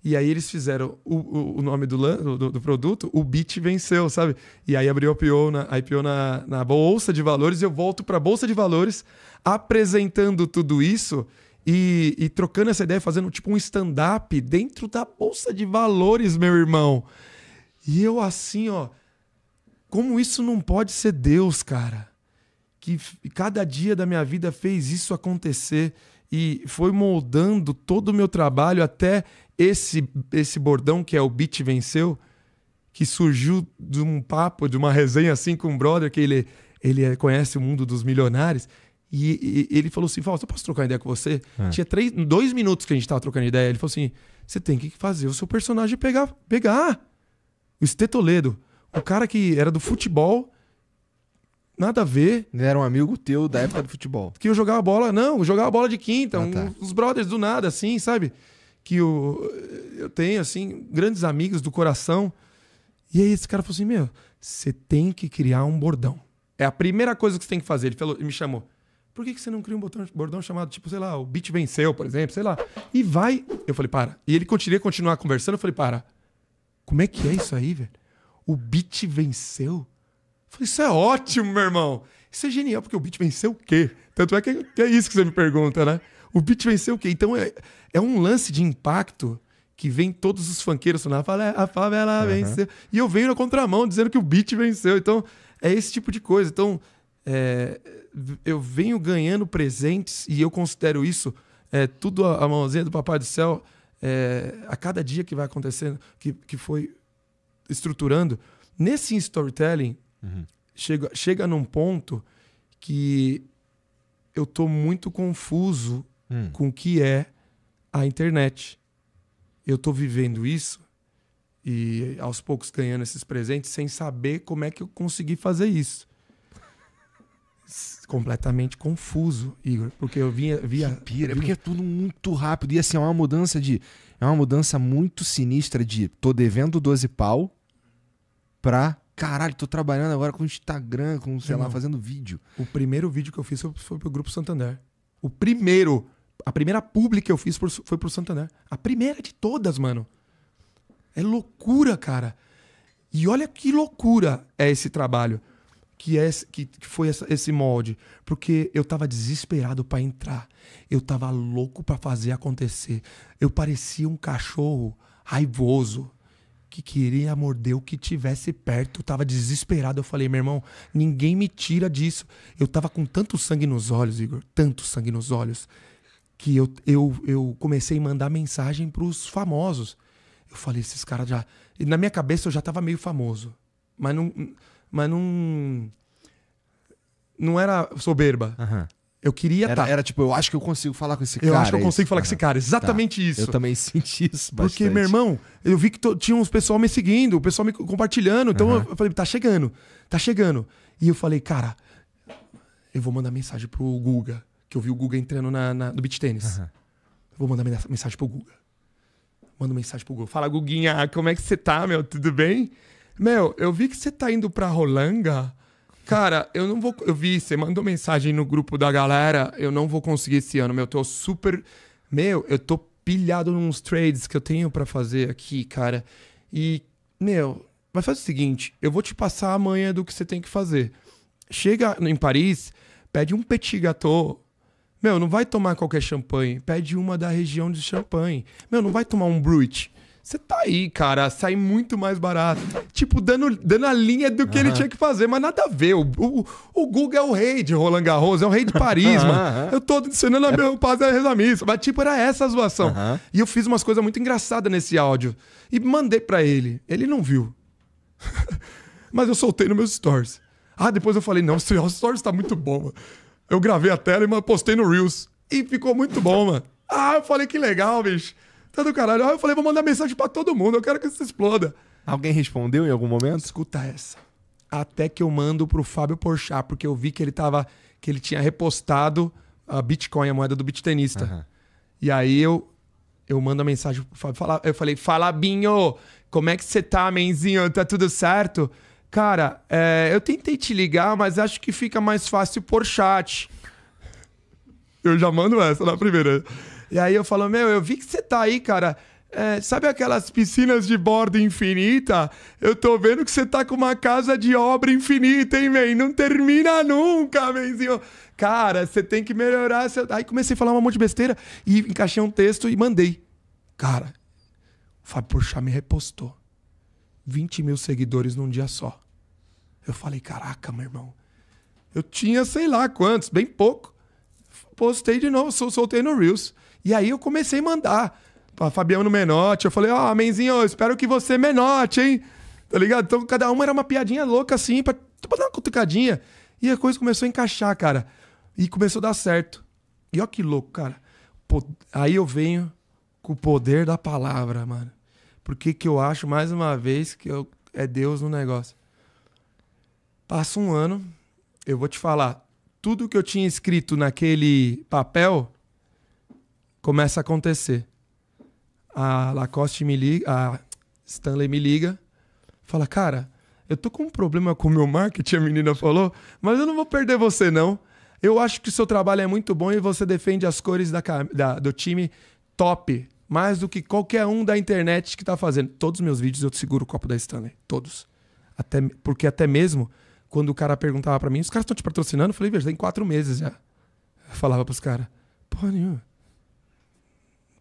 Speaker 1: E aí eles fizeram o, o, o nome do, do, do, produto, o BIT venceu, sabe? E aí abriu a IPO, na, a IPO na, na Bolsa de Valores, eu volto para a Bolsa de Valores apresentando tudo isso e, e trocando essa ideia, fazendo tipo um stand-up dentro da Bolsa de Valores, meu irmão. E eu assim, ó, como isso não pode ser Deus, cara? Que cada dia da minha vida fez isso acontecer e foi moldando todo o meu trabalho até esse esse bordão que é o beat venceu, que surgiu de um papo, de uma resenha assim com um brother que ele ele é, conhece o mundo dos milionários. E, e ele falou assim: Fausto, eu posso trocar ideia com você? É. Tinha três, dois minutos que a gente tava trocando ideia. Ele falou assim: você tem que fazer o seu personagem pegar. pegar. O Estê Toledo, o cara que era do futebol, nada a ver. era um amigo teu da época do futebol. Que eu jogava bola, não, eu jogava bola de quinta, ah, tá. uns brothers do nada, assim, sabe? Que eu, eu tenho, assim, grandes amigos do coração. E aí esse cara falou assim: Meu, você tem que criar um bordão. É a primeira coisa que você tem que fazer. Ele falou, me chamou. Por que, que você não cria um botão, bordão chamado, tipo, sei lá, o beat venceu, por exemplo, sei lá. E vai. Eu falei, para. E ele continuei continuar conversando, eu falei, para. Como é que é isso aí, velho? O beat venceu? Falei, isso é ótimo, meu irmão. Isso é genial, porque o beat venceu o quê? Tanto é que é isso que você me pergunta, né? O beat venceu o quê? Então é, é um lance de impacto que vem todos os funkeiros na favela, a favela uhum. venceu. E eu venho na contramão dizendo que o beat venceu. Então, é esse tipo de coisa. Então, é, eu venho ganhando presentes e eu considero isso é, tudo a mãozinha do Papai do Céu é, a cada dia que vai acontecendo, que, que foi estruturando, nesse storytelling, uhum. chega, chega num ponto que eu tô muito confuso uhum. com o que é a internet. Eu tô vivendo isso e aos poucos ganhando esses presentes sem saber como é que eu consegui fazer isso completamente confuso, Igor, porque eu via via que pira, é via, porque é tudo muito
Speaker 2: rápido e assim é uma mudança de é uma mudança muito sinistra de tô devendo 12 pau pra
Speaker 1: caralho, tô trabalhando agora com Instagram, com sei Não. lá, fazendo vídeo. O primeiro vídeo que eu fiz foi pro grupo Santander. O primeiro, a primeira publi que eu fiz foi pro Santander. A primeira de todas, mano. É loucura, cara. E olha que loucura é esse trabalho que, é, que, que foi essa, esse molde. Porque eu tava desesperado para entrar. Eu tava louco para fazer acontecer. Eu parecia um cachorro raivoso que queria morder o que tivesse perto. Eu tava desesperado. Eu falei, meu irmão, ninguém me tira disso. Eu tava com tanto sangue nos olhos, Igor, tanto sangue nos olhos, que eu, eu, eu comecei a mandar mensagem pros famosos. Eu falei, esses caras já. E na minha cabeça eu já tava meio famoso. Mas não, mas não. Não era soberba. Uhum.
Speaker 2: Eu queria estar. Era, tá. era, tipo, eu acho que eu consigo falar com esse cara. Eu acho que eu consigo isso. falar uhum. com esse cara. Exatamente tá. isso. Eu também senti isso bastante. Porque, meu irmão,
Speaker 1: eu vi que tinha uns pessoal me seguindo, o pessoal me compartilhando. Então uhum. eu falei, tá chegando, tá chegando. E eu falei, cara, eu vou mandar mensagem pro Guga, que eu vi o Guga entrando na, na no beat tênis. Uhum. Vou mandar mensagem pro Guga. manda mensagem pro Guga. Fala, Guguinha, como é que você tá, meu? Tudo bem? Meu, eu vi que você tá indo pra Rolanga. Cara, eu não vou. Eu vi, você mandou mensagem no grupo da galera. Eu não vou conseguir esse ano, meu. Eu tô super. Meu, eu tô pilhado nos trades que eu tenho para fazer aqui, cara. E, meu, vai fazer o seguinte: eu vou te passar amanhã do que você tem que fazer. Chega em Paris, pede um petit gâteau. Meu, não vai tomar qualquer champanhe. Pede uma da região de champanhe. Meu, não vai tomar um brut você tá aí, cara, sai muito mais barato. Tipo, dando, dando a linha do que uhum. ele tinha que fazer, mas nada a ver. O, o, o é o rei de Roland Garros, é o rei de Paris, uhum. mano. Eu tô ensinando a é. meu pai a rezar missa. Mas, tipo, era essa a zoação. Uhum. E eu fiz umas coisas muito engraçadas nesse áudio. E mandei para ele. Ele não viu. mas eu soltei no meus stories. Ah, depois eu falei, não, seu stories tá muito bom, mano. Eu gravei a tela e postei no Reels. E ficou muito bom, mano. Ah, eu falei que legal, bicho. Tá do caralho. Aí eu falei, vou mandar mensagem para todo mundo, eu quero que isso exploda. Alguém respondeu em algum momento? Escuta essa. Até que eu mando pro Fábio Porchat, porque eu vi que ele tava. que ele tinha repostado a Bitcoin, a moeda do bittenista. Uhum. E aí eu, eu mando a mensagem pro Fábio. Fala, eu falei, fala, Binho, como é que você tá, menzinho? Tá tudo certo? Cara, é, eu tentei te ligar, mas acho que fica mais fácil por chat. Eu já mando essa na primeira. E aí eu falo, meu, eu vi que você tá aí, cara. É, sabe aquelas piscinas de borda infinita? Eu tô vendo que você tá com uma casa de obra infinita, hein, man? Não termina nunca, menzinho. Cara, você tem que melhorar. Seu... Aí comecei a falar um monte de besteira e encaixei um texto e mandei. Cara, o Fábio Porchat me repostou. 20 mil seguidores num dia só. Eu falei, caraca, meu irmão. Eu tinha sei lá quantos, bem pouco. Postei de novo, soltei no Reels. E aí eu comecei a mandar pra Fabiano Menotti. Eu falei, ó, oh, Menzinho, espero que você menote, hein? Tá ligado? Então cada uma era uma piadinha louca assim, pra, pra dar uma cutucadinha. E a coisa começou a encaixar, cara. E começou a dar certo. E ó que louco, cara. Pô, aí eu venho com o poder da palavra, mano. Porque que eu acho, mais uma vez, que eu, é Deus no negócio. Passa um ano, eu vou te falar. Tudo que eu tinha escrito naquele papel começa a acontecer. A Lacoste me liga, a Stanley me liga, fala: Cara, eu tô com um problema com o meu marketing, a menina falou, mas eu não vou perder você, não. Eu acho que o seu trabalho é muito bom e você defende as cores da, da, do time top, mais do que qualquer um da internet que tá fazendo. Todos os meus vídeos eu seguro o copo da Stanley, todos. Até, porque até mesmo quando o cara perguntava para mim, os caras estão te patrocinando? Eu falei, veja, tem quatro meses já. Eu falava pros caras, porra nenhuma.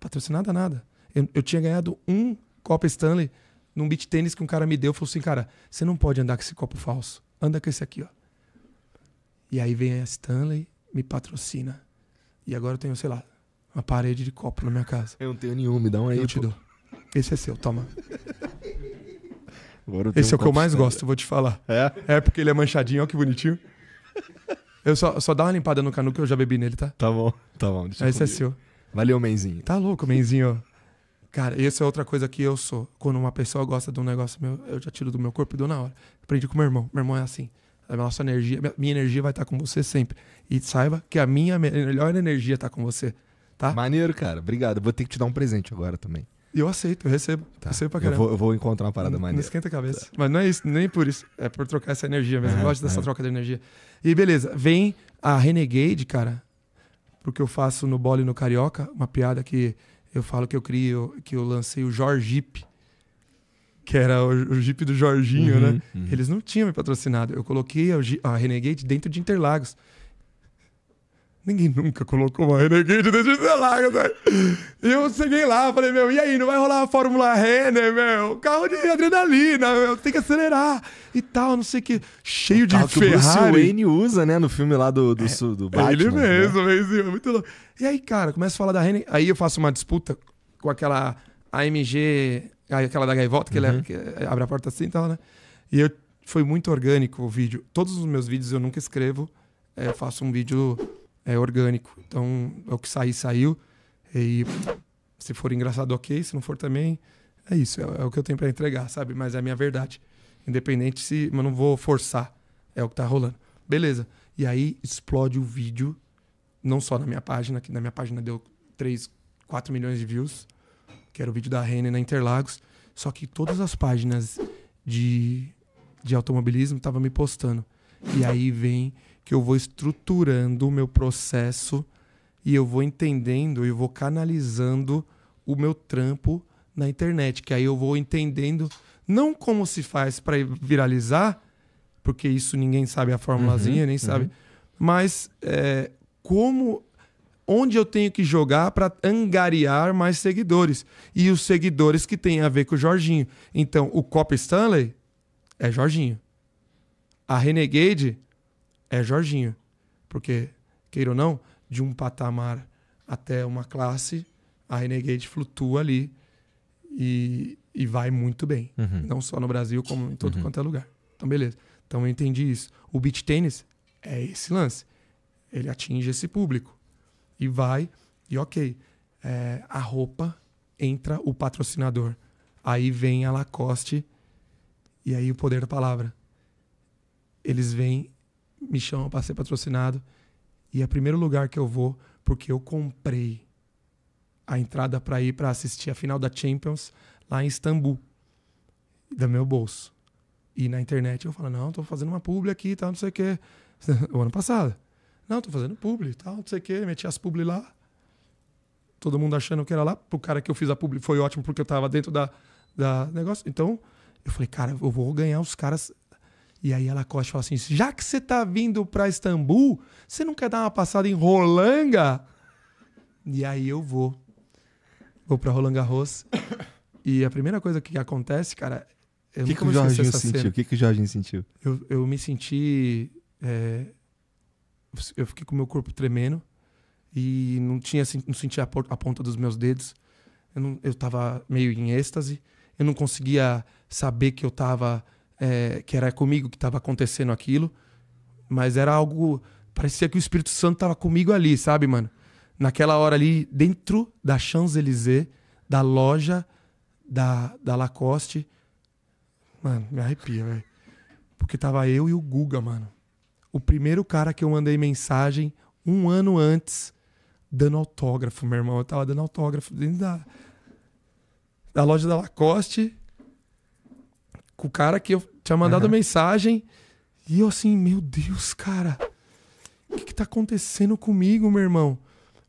Speaker 1: Patrocinada nada. Eu, eu tinha ganhado um Copa Stanley num beat tênis que um cara me deu. Falou assim, cara, você não pode andar com esse copo falso. Anda com esse aqui, ó. E aí vem a Stanley, me patrocina. E agora eu tenho, sei lá, uma parede de copo na minha casa. Eu não tenho nenhum, me dá um aí. Eu te dou. Esse é seu, toma.
Speaker 2: Esse é o que eu mais Stanley. gosto, vou te falar.
Speaker 1: É? É porque ele é manchadinho, ó que bonitinho. Eu só, só dá uma limpada no cano que eu já bebi nele, tá? Tá bom,
Speaker 2: tá bom. Deixa Esse é comigo. é seu. Valeu, Menzinho. Tá
Speaker 1: louco, Menzinho. Cara, essa é outra coisa que eu sou. Quando uma pessoa gosta de um negócio meu, eu já tiro do meu corpo e dou na hora. Aprendi com meu irmão. Meu irmão é assim. A nossa energia, minha energia vai estar tá com você sempre. E saiba que a minha melhor energia está com você, tá? Maneiro, cara. Obrigado.
Speaker 2: Vou ter que te dar um presente agora também. Eu aceito, eu recebo. Tá. Recebo pra caramba. Eu vou, eu vou encontrar uma parada maneira. Não
Speaker 1: esquenta a cabeça. Tá. Mas não é isso, nem por isso. É por trocar essa energia mesmo. Uhum, eu é, gosto dessa é. troca de energia. E beleza, vem a Renegade, cara pro que eu faço no Bole no Carioca, uma piada que eu falo que eu crio, que eu lancei o Jorgipe, que era o, o Jeep do Jorginho, uhum, né? Uhum. Eles não tinham me patrocinado. Eu coloquei a, a Renegade dentro de Interlagos. Ninguém nunca colocou uma Renegade desde o lago, né? E eu cheguei lá, falei, meu, e aí, não vai rolar a Fórmula Renner, meu? Carro de adrenalina, meu, tem que acelerar e tal, não sei o que. Cheio o de que Ferrari. Que o Bruce Wayne
Speaker 2: usa, né, no filme lá do, do, é, do é Batman. ele mesmo,
Speaker 1: né? mesmo, é é muito louco. E aí, cara, começa a falar da Renner, aí eu faço uma disputa com aquela AMG, aquela da Gaivota, que, uhum. abre a porta assim e tal, né? E eu, foi muito orgânico o vídeo. Todos os meus vídeos eu nunca escrevo, eu faço um vídeo é orgânico. Então, é o que sair, saiu. E se for engraçado, ok. Se não for também, é isso. É, é o que eu tenho para entregar, sabe? Mas é a minha verdade. Independente se. Mas não vou forçar. É o que tá rolando. Beleza. E aí explode o vídeo, não só na minha página, que na minha página deu 3, 4 milhões de views, que era o vídeo da Renner na Interlagos. Só que todas as páginas de, de automobilismo estavam me postando. E aí vem que eu vou estruturando o meu processo e eu vou entendendo, eu vou canalizando o meu trampo na internet, que aí eu vou entendendo não como se faz para viralizar, porque isso ninguém sabe a formulazinha, uhum, nem uhum. sabe, mas é, como onde eu tenho que jogar para angariar mais seguidores e os seguidores que têm a ver com o Jorginho. Então, o Cop Stanley é Jorginho. A Renegade é Jorginho. Porque, queira ou não, de um patamar até uma classe, a Renegade flutua ali e, e vai muito bem. Uhum. Não só no Brasil, como em todo uhum. quanto é lugar. Então, beleza. Então, eu entendi isso. O beach tênis é esse lance. Ele atinge esse público. E vai, e ok. É, a roupa entra o patrocinador. Aí vem a Lacoste e aí o poder da palavra. Eles vêm me chamam para ser patrocinado. E é o primeiro lugar que eu vou, porque eu comprei a entrada para ir para assistir a final da Champions lá em Istambul, do meu bolso. E na internet eu falo, não, tô fazendo uma publi aqui e tal, não sei o quê. O ano passado. Não, tô fazendo publi e tal, não sei o quê. Meti as publi lá. Todo mundo achando que era lá. Pro cara que eu fiz a publi foi ótimo porque eu tava dentro da, da negócio. Então, eu falei, cara, eu vou ganhar os caras e aí ela e fala assim: já que você está vindo para Istambul, você não quer dar uma passada em Rolanga? E aí eu vou. Vou para Rolanga Ross E a primeira coisa que acontece, cara. Eu que que o Jorginho sentiu? O que, que o Jorginho sentiu? Eu, eu me senti. É, eu fiquei com o meu corpo tremendo e não tinha não sentia a ponta dos meus dedos. Eu, não, eu tava meio em êxtase. Eu não conseguia saber que eu tava é, que era comigo que estava acontecendo aquilo, mas era algo. Parecia que o Espírito Santo estava comigo ali, sabe, mano? Naquela hora ali, dentro da Champs-Élysées, da loja da, da Lacoste. Mano, me arrepia, velho. Porque tava eu e o Guga, mano. O primeiro cara que eu mandei mensagem um ano antes, dando autógrafo, meu irmão. Eu tava dando autógrafo dentro da, da loja da Lacoste com o cara que eu tinha mandado uhum. mensagem. E eu assim, meu Deus, cara, o que, que tá acontecendo comigo, meu irmão?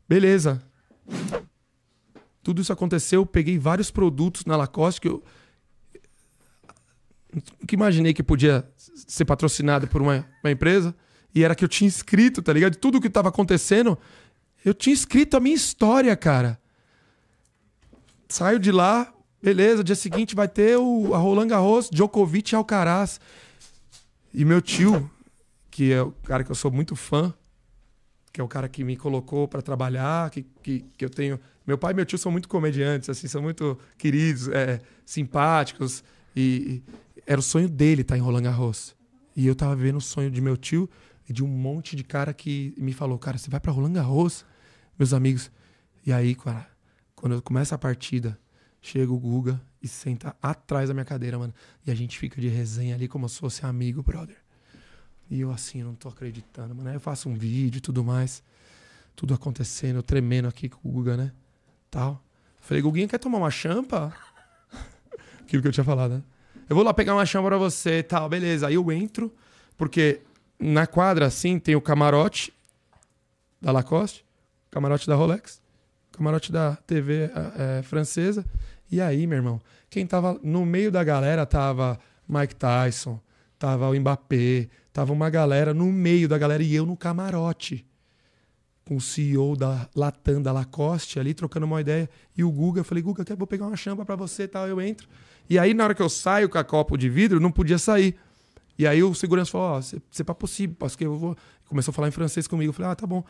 Speaker 1: Beleza. Tudo isso aconteceu, peguei vários produtos na Lacoste que eu nunca imaginei que podia ser patrocinado por uma, uma empresa. E era que eu tinha escrito, tá ligado? Tudo o que tava acontecendo, eu tinha escrito a minha história, cara. Saio de lá, Beleza, dia seguinte vai ter o, a Roland Garros, Djokovic e Alcaraz. E meu tio, que é o cara que eu sou muito fã, que é o cara que me colocou para trabalhar, que, que, que eu tenho. Meu pai e meu tio são muito comediantes, assim, são muito queridos, é, simpáticos. E, e, era o sonho dele estar tá, em Roland Garros. E eu tava vendo o sonho de meu tio e de um monte de cara que me falou: Cara, você vai para Roland Garros, meus amigos. E aí, cara, quando começa a partida, Chega o Guga e senta atrás da minha cadeira, mano. E a gente fica de resenha ali como se fosse amigo, brother. E eu assim, não tô acreditando, mano. Aí eu faço um vídeo e tudo mais. Tudo acontecendo, eu tremendo aqui com o Guga, né? Tal. Falei, Guguinha, quer tomar uma champa? Aquilo que eu tinha falado, né? Eu vou lá pegar uma champa pra você e tal, beleza. Aí eu entro, porque na quadra, assim, tem o camarote da Lacoste, camarote da Rolex, camarote da TV é, eh, eh, francesa e aí, meu irmão, quem tava no meio da galera tava Mike Tyson, tava o Mbappé, tava uma galera no meio da galera e eu no camarote. Com o CEO da Latam, da Lacoste, ali trocando uma ideia. E o Guga, eu falei, Guga, vou pegar uma champa para você e tal. Eu entro. E aí, na hora que eu saio com a copo de vidro, não podia sair. E aí o segurança falou: Ó, oh, você é possível, posso que eu vou. Começou a falar em francês comigo. Eu falei: Ah, tá bom.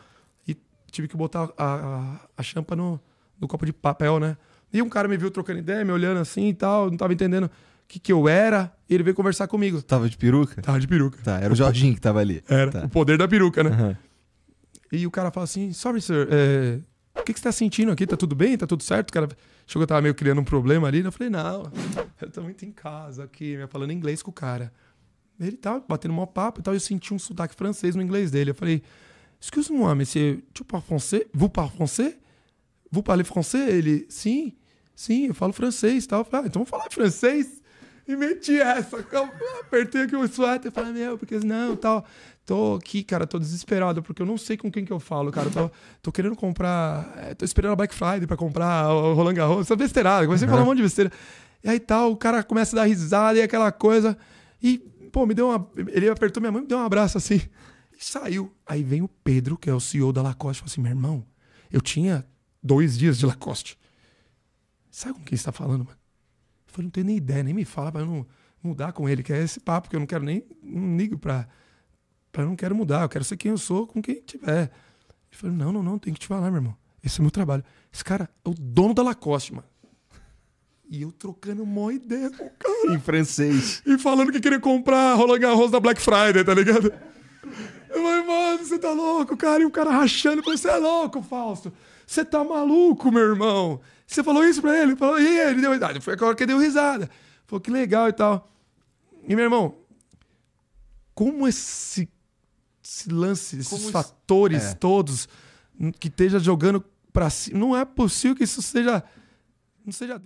Speaker 1: E tive que botar a, a, a champa no, no copo de papel, né? E um cara me viu trocando ideia, me olhando assim e tal, não tava entendendo o que, que eu era. ele veio conversar comigo. Tava de peruca? Tava de peruca. Tá, era o Jorginho que tava ali. Era, tá. o poder da peruca, né? Uhum. E o cara fala assim, sorry, sir, é... o que, que você tá sentindo aqui? Tá tudo bem? Tá tudo certo? O cara achou que eu tava meio criando um problema ali. Né? Eu falei, não, eu tô muito em casa aqui, me falando inglês com o cara. Ele tava batendo mó papo e tal, eu senti um sotaque francês no inglês dele. Eu falei, excuse-moi, monsieur, tu parles français? Vous parlez français? Vous parlez français? Ele, sim. Sim, eu falo francês e tal. Eu falei, ah, então vamos falar francês? E meti essa. Eu apertei aqui o suéter e falei, ah, meu, porque não, tal. Tô aqui, cara, tô desesperado, porque eu não sei com quem que eu falo, cara. Tô, tô querendo comprar. É, tô esperando a Black Friday pra comprar o Roland Garros. Essa é besteirada. Comecei a falar um monte de besteira. E aí tal, o cara começa a dar risada e aquela coisa. E, pô, me deu uma. Ele apertou minha mão me deu um abraço assim. E saiu. Aí vem o Pedro, que é o CEO da Lacoste, e falou assim: meu irmão, eu tinha dois dias de Lacoste sabe com quem está falando, mano? Eu falei, não tenho nem ideia, nem me fala para eu não mudar com ele, que é esse papo que eu não quero nem, não ligo para para não quero mudar, eu quero ser quem eu sou com quem tiver. Ele falou: "Não, não, não, tem que te falar, meu irmão. Esse é o meu trabalho. Esse cara é o dono da Lacoste, mano." E eu trocando mó ideia com o cara. Em francês. E falando que queria comprar Roland Garros da Black Friday, tá ligado? Eu falei, mano, você tá louco, cara? E o cara rachando, falei, você é louco, Fausto. Você tá maluco, meu irmão. Você falou isso pra ele? Ele falou, e aí? ele deu risada. Foi aquela hora que ele deu risada. Falou, que legal e tal. E, meu irmão, como esse, esse lance, esses como fatores isso... é. todos que esteja jogando pra cima, si, não é possível que isso seja. Não seja Deus.